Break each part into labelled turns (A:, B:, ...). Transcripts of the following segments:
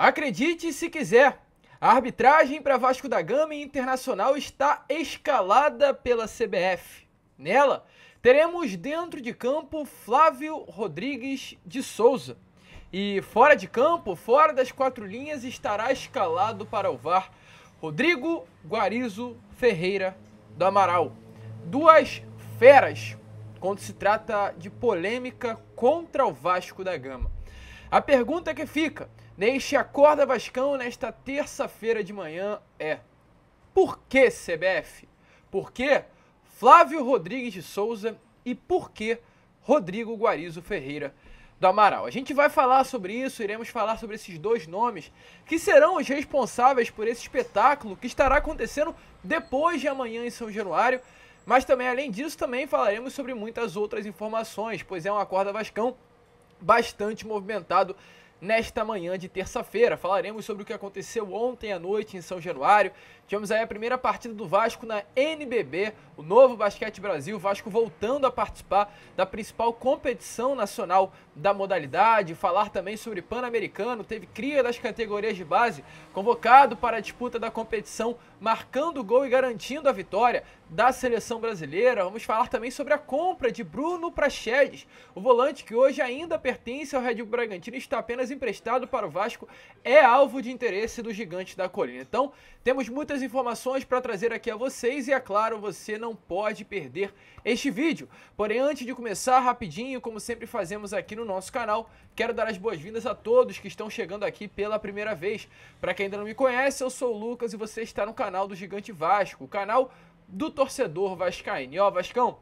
A: Acredite se quiser, a arbitragem para Vasco da Gama e Internacional está escalada pela CBF. Nela, teremos dentro de campo Flávio Rodrigues de Souza. E fora de campo, fora das quatro linhas, estará escalado para o VAR Rodrigo Guarizo Ferreira do Amaral. Duas feras quando se trata de polêmica contra o Vasco da Gama. A pergunta que fica Neste Acorda Vascão, nesta terça-feira de manhã, é Por que CBF? Por que Flávio Rodrigues de Souza e por que Rodrigo Guarizo Ferreira do Amaral? A gente vai falar sobre isso, iremos falar sobre esses dois nomes que serão os responsáveis por esse espetáculo que estará acontecendo depois de amanhã em São Januário. Mas também, além disso, também falaremos sobre muitas outras informações, pois é um Acorda Vascão bastante movimentado Nesta manhã de terça-feira, falaremos sobre o que aconteceu ontem à noite em São Januário, Tivemos aí a primeira partida do Vasco na NBB, o novo Basquete Brasil, Vasco voltando a participar da principal competição nacional da modalidade, falar também sobre Pan-Americano, teve cria das categorias de base, convocado para a disputa da competição, marcando o gol e garantindo a vitória da seleção brasileira. Vamos falar também sobre a compra de Bruno Praxedes, o volante que hoje ainda pertence ao Red Bull Bragantino e está apenas emprestado para o Vasco, é alvo de interesse do gigante da colina. Então, temos muitas muitas informações para trazer aqui a vocês e, é claro, você não pode perder este vídeo. Porém, antes de começar, rapidinho, como sempre fazemos aqui no nosso canal, quero dar as boas-vindas a todos que estão chegando aqui pela primeira vez. Para quem ainda não me conhece, eu sou o Lucas e você está no canal do Gigante Vasco, o canal do torcedor vascaíno. E ó, Vascão,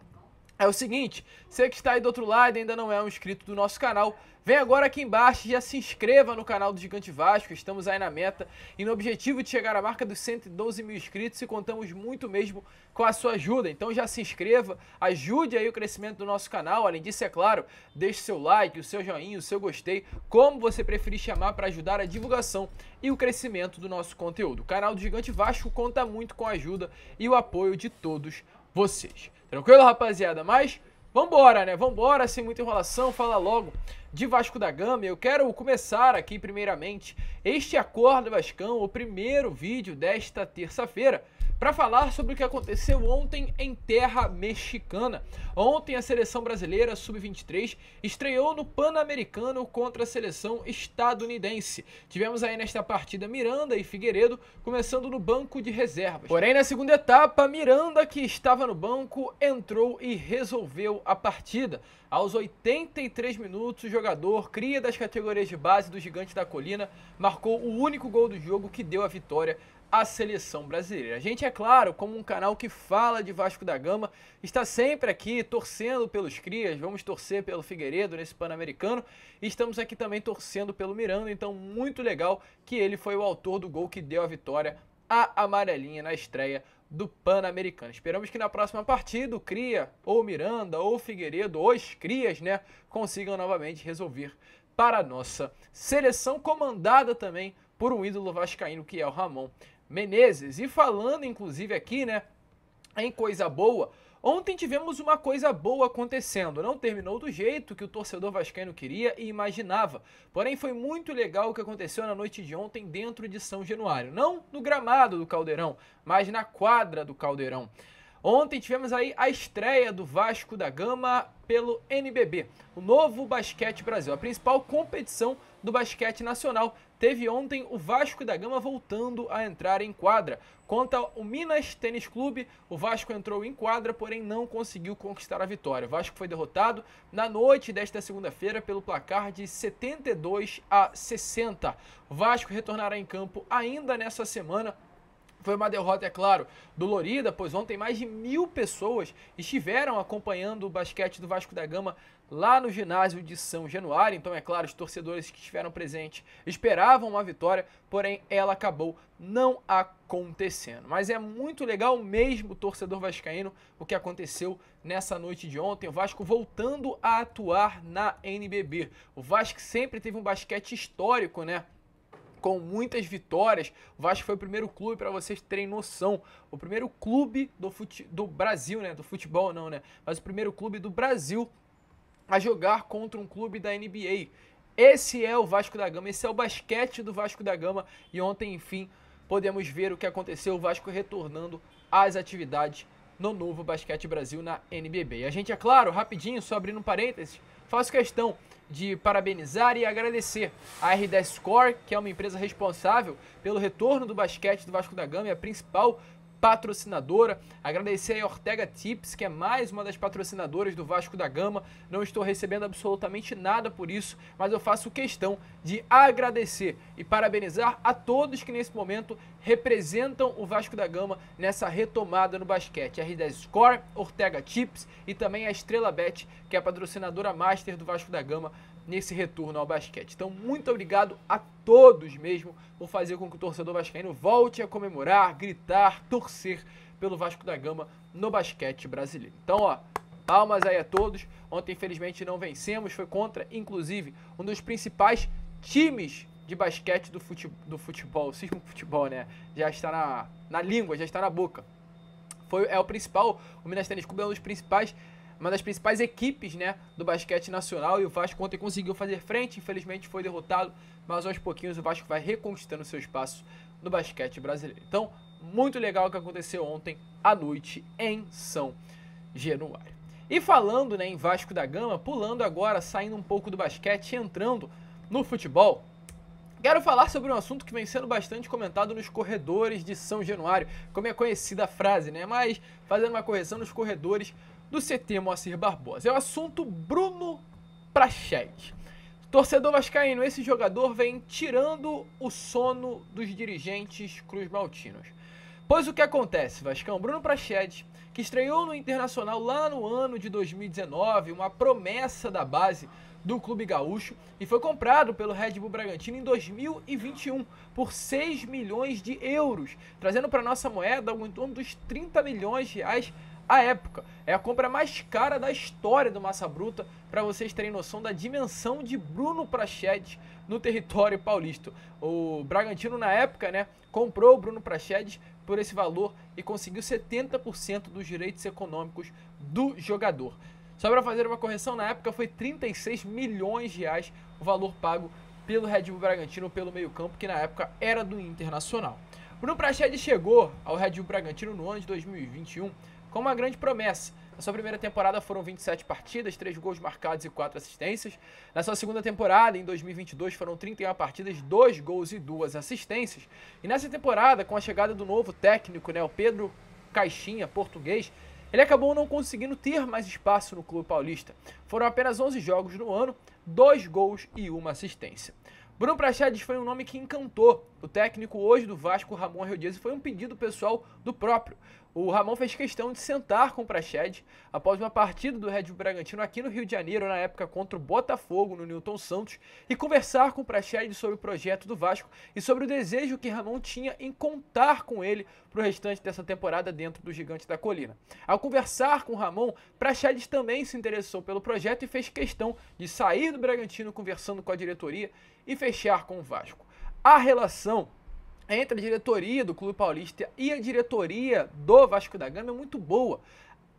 A: é o seguinte, você que está aí do outro lado e ainda não é um inscrito do nosso canal, vem agora aqui embaixo e já se inscreva no canal do Gigante Vasco, estamos aí na meta e no objetivo de chegar à marca dos 112 mil inscritos e contamos muito mesmo com a sua ajuda. Então já se inscreva, ajude aí o crescimento do nosso canal, além disso é claro, deixe seu like, o seu joinha, o seu gostei, como você preferir chamar para ajudar a divulgação e o crescimento do nosso conteúdo. O canal do Gigante Vasco conta muito com a ajuda e o apoio de todos vocês. Tranquilo, rapaziada? Mas vambora, né? Vambora, sem muita enrolação, fala logo de Vasco da Gama. Eu quero começar aqui, primeiramente, este acordo Vascão, o primeiro vídeo desta terça-feira para falar sobre o que aconteceu ontem em terra mexicana. Ontem a seleção brasileira sub-23 estreou no Pan-Americano contra a seleção estadunidense. Tivemos aí nesta partida Miranda e Figueiredo começando no banco de reservas. Porém, na segunda etapa, Miranda, que estava no banco, entrou e resolveu a partida. Aos 83 minutos, o jogador, cria das categorias de base do Gigante da Colina, marcou o único gol do jogo que deu a vitória a seleção brasileira. A gente, é claro, como um canal que fala de Vasco da Gama, está sempre aqui torcendo pelos Crias, vamos torcer pelo Figueiredo nesse Pan-Americano e estamos aqui também torcendo pelo Miranda, então muito legal que ele foi o autor do gol que deu a vitória à amarelinha na estreia do Pan-Americano. Esperamos que na próxima partida o Cria, ou Miranda, ou Figueiredo, ou os Crias, né, consigam novamente resolver para a nossa seleção comandada também por um ídolo vascaíno que é o Ramon Menezes. E falando, inclusive, aqui, né, em coisa boa. Ontem tivemos uma coisa boa acontecendo. Não terminou do jeito que o torcedor vascaíno queria e imaginava. Porém, foi muito legal o que aconteceu na noite de ontem dentro de São Januário. Não no gramado do Caldeirão, mas na quadra do Caldeirão. Ontem tivemos aí a estreia do Vasco da Gama pelo NBB, o novo Basquete Brasil, a principal competição do basquete nacional. Teve ontem o Vasco da Gama voltando a entrar em quadra. Contra o Minas Tênis Clube, o Vasco entrou em quadra, porém não conseguiu conquistar a vitória. O Vasco foi derrotado na noite desta segunda-feira pelo placar de 72 a 60. O Vasco retornará em campo ainda nesta semana foi uma derrota, é claro, dolorida, pois ontem mais de mil pessoas estiveram acompanhando o basquete do Vasco da Gama lá no ginásio de São Januário. Então, é claro, os torcedores que estiveram presentes esperavam uma vitória, porém ela acabou não acontecendo. Mas é muito legal mesmo, torcedor vascaíno, o que aconteceu nessa noite de ontem. O Vasco voltando a atuar na NBB. O Vasco sempre teve um basquete histórico, né? com muitas vitórias. O Vasco foi o primeiro clube, para vocês terem noção, o primeiro clube do, fute... do Brasil, né? Do futebol não, né? Mas o primeiro clube do Brasil a jogar contra um clube da NBA. Esse é o Vasco da Gama, esse é o basquete do Vasco da Gama. E ontem, enfim, podemos ver o que aconteceu: o Vasco retornando às atividades no novo Basquete Brasil na NBB. E a gente, é claro, rapidinho, só abrindo um parênteses, faço questão de parabenizar e agradecer a R10 Score, que é uma empresa responsável pelo retorno do basquete do Vasco da Gama e a principal patrocinadora. Agradecer a Ortega Tips, que é mais uma das patrocinadoras do Vasco da Gama. Não estou recebendo absolutamente nada por isso, mas eu faço questão de agradecer e parabenizar a todos que nesse momento representam o Vasco da Gama nessa retomada no basquete. R10 Score, Ortega Chips e também a Estrela Bet, que é a patrocinadora master do Vasco da Gama nesse retorno ao basquete. Então, muito obrigado a todos mesmo por fazer com que o torcedor vascaíno volte a comemorar, gritar, torcer pelo Vasco da Gama no basquete brasileiro. Então, ó, palmas aí a todos. Ontem, infelizmente, não vencemos, foi contra, inclusive, um dos principais times de basquete do, fute, do futebol, cisma futebol, né? Já está na, na língua, já está na boca. Foi, é o principal, o Minas Tênis Clube é um dos principais, uma das principais equipes, né, do basquete nacional e o Vasco ontem conseguiu fazer frente, infelizmente foi derrotado, mas aos pouquinhos o Vasco vai reconquistando seu espaço no basquete brasileiro. Então, muito legal o que aconteceu ontem à noite em São Januário. E falando né, em Vasco da Gama, pulando agora, saindo um pouco do basquete, entrando no futebol, Quero falar sobre um assunto que vem sendo bastante comentado nos corredores de São Januário, como é conhecida a frase, né? Mas fazendo uma correção nos corredores do CT Moacir Barbosa. É o assunto Bruno Prachete. Torcedor vascaíno, esse jogador vem tirando o sono dos dirigentes cruz-maltinos. Pois o que acontece, Vascão? Bruno Prachedes, que estreou no Internacional lá no ano de 2019, uma promessa da base, do clube gaúcho e foi comprado pelo Red Bull Bragantino em 2021 por 6 milhões de euros, trazendo para nossa moeda algo em torno dos 30 milhões de reais à época. É a compra mais cara da história do Massa Bruta, para vocês terem noção da dimensão de Bruno Prachedes no território paulista. O Bragantino, na época, né, comprou o Bruno Prachedes por esse valor e conseguiu 70% dos direitos econômicos do jogador. Só para fazer uma correção, na época foi 36 milhões de reais o valor pago pelo Red Bull Bragantino pelo meio-campo, que na época era do Internacional. Bruno Prached chegou ao Red Bull Bragantino no ano de 2021 com uma grande promessa. Na sua primeira temporada foram 27 partidas, 3 gols marcados e 4 assistências. Na sua segunda temporada, em 2022, foram 31 partidas, 2 gols e 2 assistências. E nessa temporada, com a chegada do novo técnico, né, o Pedro Caixinha, português, ele acabou não conseguindo ter mais espaço no clube paulista. Foram apenas 11 jogos no ano, dois gols e uma assistência. Bruno Praxedes foi um nome que encantou. O técnico hoje do Vasco, Ramon Rio Dias, foi um pedido pessoal do próprio. O Ramon fez questão de sentar com o Prached após uma partida do Red Bull Bragantino aqui no Rio de Janeiro, na época contra o Botafogo, no Newton Santos, e conversar com o Prached sobre o projeto do Vasco e sobre o desejo que Ramon tinha em contar com ele para o restante dessa temporada dentro do Gigante da Colina. Ao conversar com o Ramon, Prached também se interessou pelo projeto e fez questão de sair do Bragantino conversando com a diretoria e fechar com o Vasco. A relação entre a diretoria do Clube Paulista e a diretoria do Vasco da Gama é muito boa,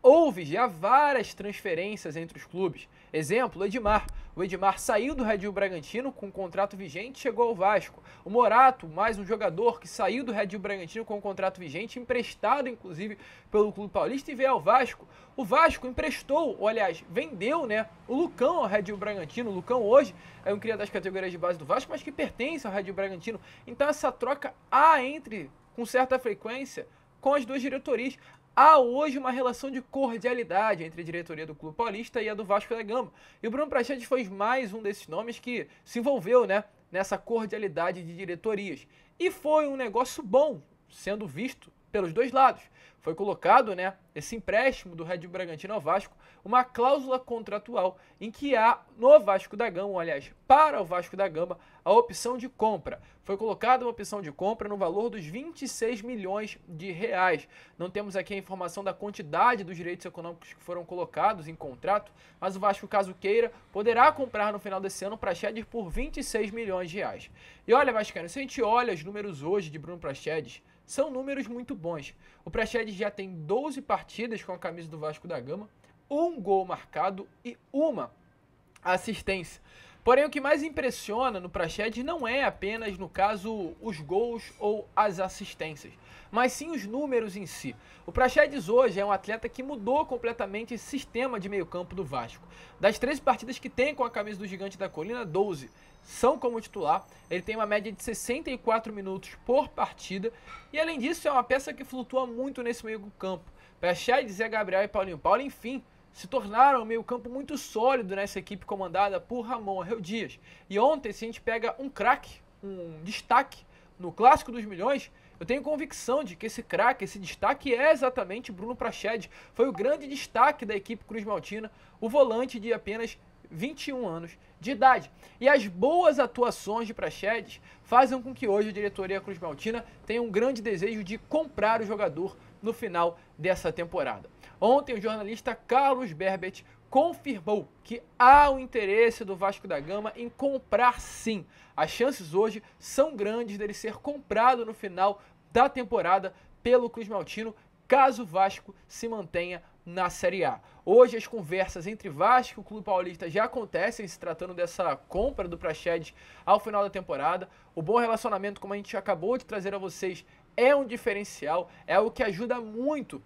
A: houve já várias transferências entre os clubes. Exemplo, Edmar. O Edmar saiu do Red Bull Bragantino com um contrato vigente e chegou ao Vasco. O Morato, mais um jogador que saiu do Red Bull Bragantino com um contrato vigente, emprestado inclusive pelo Clube Paulista e veio ao Vasco. O Vasco emprestou, ou aliás, vendeu né, o Lucão ao Red Bull Bragantino. O Lucão hoje é um cria das categorias de base do Vasco, mas que pertence ao Red Bull Bragantino. Então essa troca há entre, com certa frequência, com as duas diretorias. Há hoje uma relação de cordialidade entre a diretoria do Clube Paulista e a do Vasco da Gama. E o Bruno Prachedes foi mais um desses nomes que se envolveu né, nessa cordialidade de diretorias. E foi um negócio bom, sendo visto pelos dois lados. Foi colocado, né, esse empréstimo do Red Bragantino ao Vasco, uma cláusula contratual em que há no Vasco da Gama, aliás, para o Vasco da Gama, a opção de compra. Foi colocada uma opção de compra no valor dos 26 milhões de reais. Não temos aqui a informação da quantidade dos direitos econômicos que foram colocados em contrato, mas o Vasco, caso queira, poderá comprar no final desse ano o Praxedes por 26 milhões de reais. E olha, Vasco, se a gente olha os números hoje de Bruno Praxedes, são números muito bons. O prached já tem 12 partidas com a camisa do Vasco da Gama, um gol marcado e uma assistência. Porém, o que mais impressiona no Prached não é apenas, no caso, os gols ou as assistências, mas sim os números em si. O Prachedes hoje é um atleta que mudou completamente o sistema de meio-campo do Vasco. Das 13 partidas que tem com a camisa do Gigante da Colina, 12 são como titular. Ele tem uma média de 64 minutos por partida e, além disso, é uma peça que flutua muito nesse meio-campo. Prachedes é Gabriel e Paulinho Paulo, enfim, se tornaram um meio-campo muito sólido nessa equipe comandada por Ramon Arreu Dias. E ontem, se a gente pega um craque, um destaque no Clássico dos Milhões, eu tenho convicção de que esse craque, esse destaque é exatamente Bruno Prachedes. Foi o grande destaque da equipe Cruz Maltina, o volante de apenas 21 anos de idade. E as boas atuações de Prachedes fazem com que hoje a diretoria Cruz Maltina tenha um grande desejo de comprar o jogador no final dessa temporada. Ontem, o jornalista Carlos Berbet confirmou que há o interesse do Vasco da Gama em comprar sim. As chances hoje são grandes dele ser comprado no final da temporada pelo Cruz Maltino, caso o Vasco se mantenha na Série A. Hoje as conversas entre Vasco e o Clube Paulista já acontecem, se tratando dessa compra do Prachedes ao final da temporada. O bom relacionamento, como a gente acabou de trazer a vocês, é um diferencial, é o que ajuda muito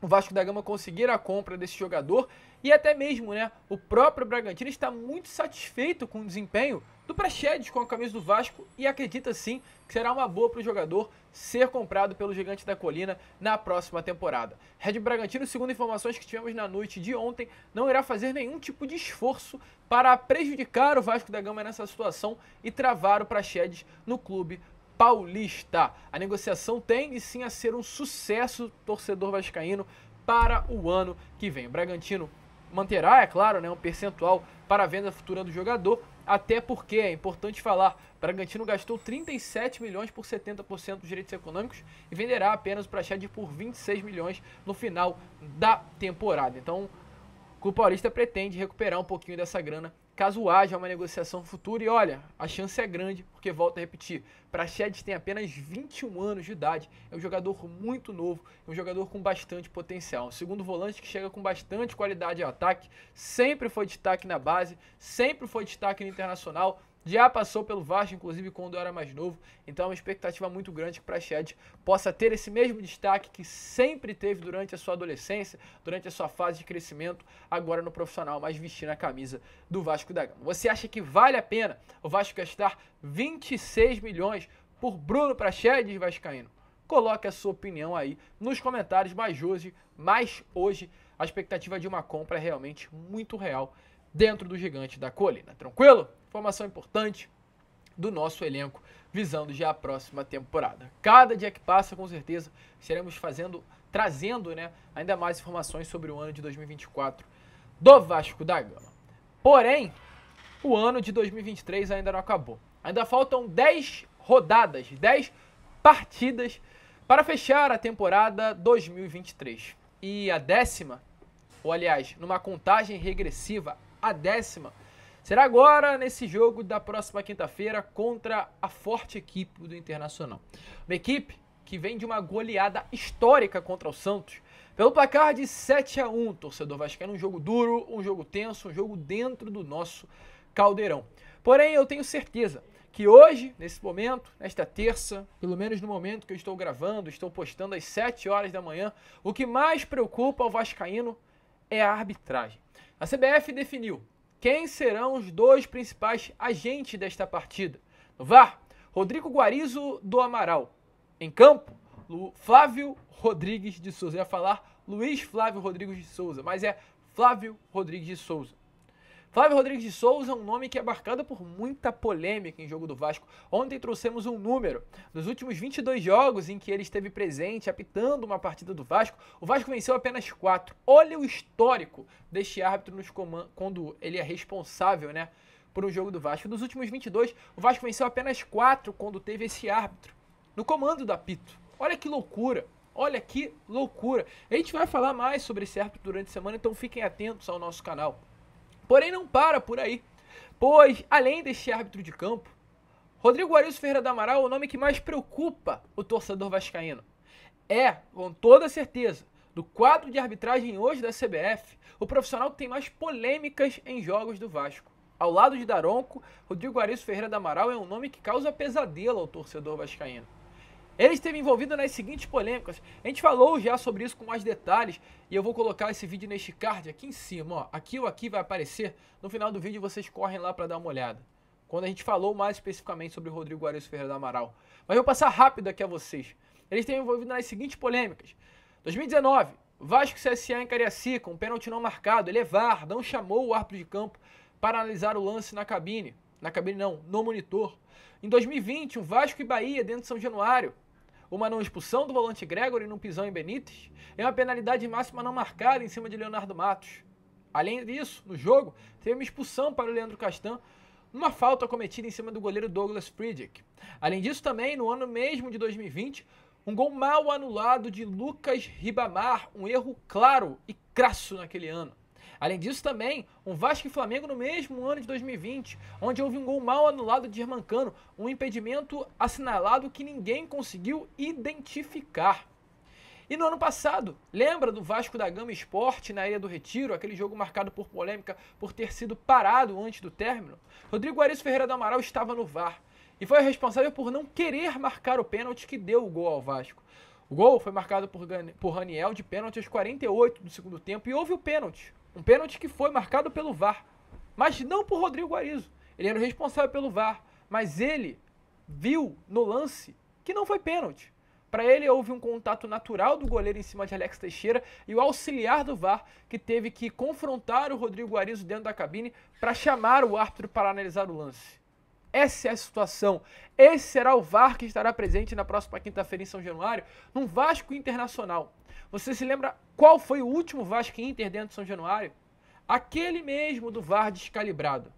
A: o Vasco da Gama conseguir a compra desse jogador e até mesmo, né, o próprio Bragantino está muito satisfeito com o desempenho do Praxedes com a camisa do Vasco e acredita sim que será uma boa para o jogador ser comprado pelo Gigante da Colina na próxima temporada. Red Bragantino, segundo informações que tivemos na noite de ontem, não irá fazer nenhum tipo de esforço para prejudicar o Vasco da Gama nessa situação e travar o Praxedes no clube Paulista. A negociação tem e sim a ser um sucesso torcedor vascaíno para o ano que vem. O Bragantino manterá, é claro, né, um percentual para a venda futura do jogador, até porque é importante falar, Bragantino gastou 37 milhões por 70% dos direitos econômicos e venderá apenas o de por 26 milhões no final da temporada. Então, o Paulista pretende recuperar um pouquinho dessa grana caso haja uma negociação futura e olha, a chance é grande porque, volto a repetir, Praxedes tem apenas 21 anos de idade, é um jogador muito novo, é um jogador com bastante potencial. Um segundo volante que chega com bastante qualidade ao ataque, sempre foi destaque na base, sempre foi destaque no internacional, já passou pelo Vasco, inclusive quando era mais novo, então é uma expectativa muito grande que o Praxedes possa ter esse mesmo destaque que sempre teve durante a sua adolescência, durante a sua fase de crescimento, agora no profissional, mas vestindo a camisa do Vasco da Gama. Você acha que vale a pena o Vasco gastar 20 26 milhões por Bruno Praxedes Vascaíno? Coloque a sua opinião aí nos comentários, mas hoje, mais hoje a expectativa de uma compra é realmente muito real dentro do gigante da colina. Tranquilo? Informação importante do nosso elenco visando já a próxima temporada. Cada dia que passa, com certeza, estaremos fazendo, trazendo, né, ainda mais informações sobre o ano de 2024 do Vasco da Gama. Porém, o ano de 2023 ainda não acabou. Ainda faltam 10 rodadas, 10 partidas para fechar a temporada 2023. E a décima, ou aliás, numa contagem regressiva, a décima será agora nesse jogo da próxima quinta-feira contra a forte equipe do Internacional. Uma equipe que vem de uma goleada histórica contra o Santos. Pelo placar de 7 a 1, torcedor vascaíno, um jogo duro, um jogo tenso, um jogo dentro do nosso caldeirão. Porém, eu tenho certeza que hoje, nesse momento, nesta terça, pelo menos no momento que eu estou gravando, estou postando às 7 horas da manhã, o que mais preocupa o Vascaíno é a arbitragem. A CBF definiu quem serão os dois principais agentes desta partida. No VAR, Rodrigo Guarizo do Amaral. Em campo, Lu Flávio Rodrigues de Souza. Eu ia falar Luiz Flávio Rodrigues de Souza, mas é Flávio Rodrigues de Souza. Flávio Rodrigues de Souza é um nome que é marcado por muita polêmica em jogo do Vasco. Ontem trouxemos um número. Nos últimos 22 jogos em que ele esteve presente, apitando uma partida do Vasco, o Vasco venceu apenas 4. Olha o histórico deste árbitro nos comandos, quando ele é responsável, né, por um jogo do Vasco. Nos últimos 22, o Vasco venceu apenas 4 quando teve esse árbitro no comando do apito. Olha que loucura. Olha que loucura. A gente vai falar mais sobre esse árbitro durante a semana, então fiquem atentos ao nosso canal. Porém, não para por aí, pois, além deste árbitro de campo, Rodrigo Arius Ferreira do Amaral é o nome que mais preocupa o torcedor vascaíno. É, com toda certeza, do quadro de arbitragem hoje da CBF, o profissional que tem mais polêmicas em jogos do Vasco. Ao lado de Daronco, Rodrigo Arius Ferreira do Amaral é um nome que causa pesadelo ao torcedor vascaíno. Ele esteve envolvido nas seguintes polêmicas. A gente falou já sobre isso com mais detalhes e eu vou colocar esse vídeo neste card aqui em cima, ó. Aqui ou aqui vai aparecer. No final do vídeo vocês correm lá para dar uma olhada. Quando a gente falou mais especificamente sobre o Rodrigo Arius Ferreira da Amaral. Mas eu vou passar rápido aqui a vocês. Ele esteve envolvido nas seguintes polêmicas. 2019, Vasco CSA em Cariacica, um pênalti não marcado. Ele é VAR, não chamou o árbitro de campo para analisar o lance na cabine. Na cabine não, no monitor. Em 2020, o Vasco e Bahia, dentro de São Januário, uma não expulsão do volante Gregory num pisão em Benítez e é uma penalidade máxima não marcada em cima de Leonardo Matos. Além disso, no jogo, teve uma expulsão para o Leandro Castan numa falta cometida em cima do goleiro Douglas Friedrich. Além disso, também, no ano mesmo de 2020, um gol mal anulado de Lucas Ribamar, um erro claro e crasso naquele ano. Além disso, também um Vasco e Flamengo no mesmo ano de 2020, onde houve um gol mal anulado de Germancano, um impedimento assinalado que ninguém conseguiu identificar. E no ano passado, lembra do Vasco da Gama Esporte na Ilha do Retiro, aquele jogo marcado por polêmica por ter sido parado antes do término? Rodrigo Ariz Ferreira do Amaral estava no VAR e foi responsável por não querer marcar o pênalti que deu o gol ao Vasco. O gol foi marcado por, por Raniel de pênalti aos 48 do segundo tempo e houve o pênalti. Um pênalti que foi marcado pelo VAR, mas não por Rodrigo Guarizo. Ele era o responsável pelo VAR, mas ele viu no lance que não foi pênalti. Para ele, houve um contato natural do goleiro em cima de Alex Teixeira e o auxiliar do VAR, que teve que confrontar o Rodrigo Guarizo dentro da cabine para chamar o árbitro para analisar o lance. Essa é a situação. Esse será o VAR que estará presente na próxima quinta-feira em São Januário, num Vasco Internacional. Você se lembra qual foi o último Vasco Inter dentro de São Januário? Aquele mesmo do VAR descalibrado.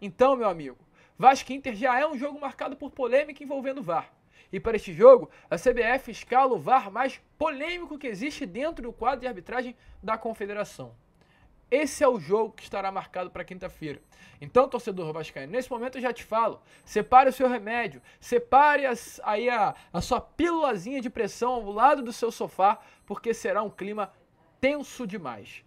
A: Então, meu amigo, Vasco Inter já é um jogo marcado por polêmica envolvendo o VAR. E para este jogo, a CBF escala o VAR mais polêmico que existe dentro do quadro de arbitragem da Confederação. Esse é o jogo que estará marcado para quinta-feira. Então, torcedor vascaíno, nesse momento eu já te falo, separe o seu remédio, separe as, aí a, a sua pílulazinha de pressão ao lado do seu sofá, porque será um clima tenso demais.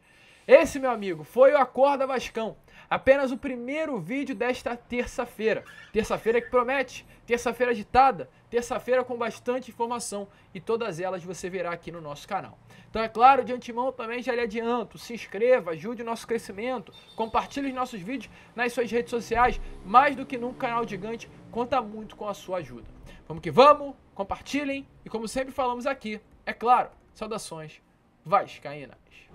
A: Esse, meu amigo, foi o Acorda Vascão. Apenas o primeiro vídeo desta terça-feira. Terça-feira que promete, terça-feira agitada, Terça-feira com bastante informação e todas elas você verá aqui no nosso canal. Então, é claro, de antemão também já lhe adianto: se inscreva, ajude o nosso crescimento, compartilhe os nossos vídeos nas suas redes sociais. Mais do que num canal Gigante conta muito com a sua ajuda. Vamos que vamos, compartilhem e, como sempre falamos aqui, é claro, saudações vascaínas.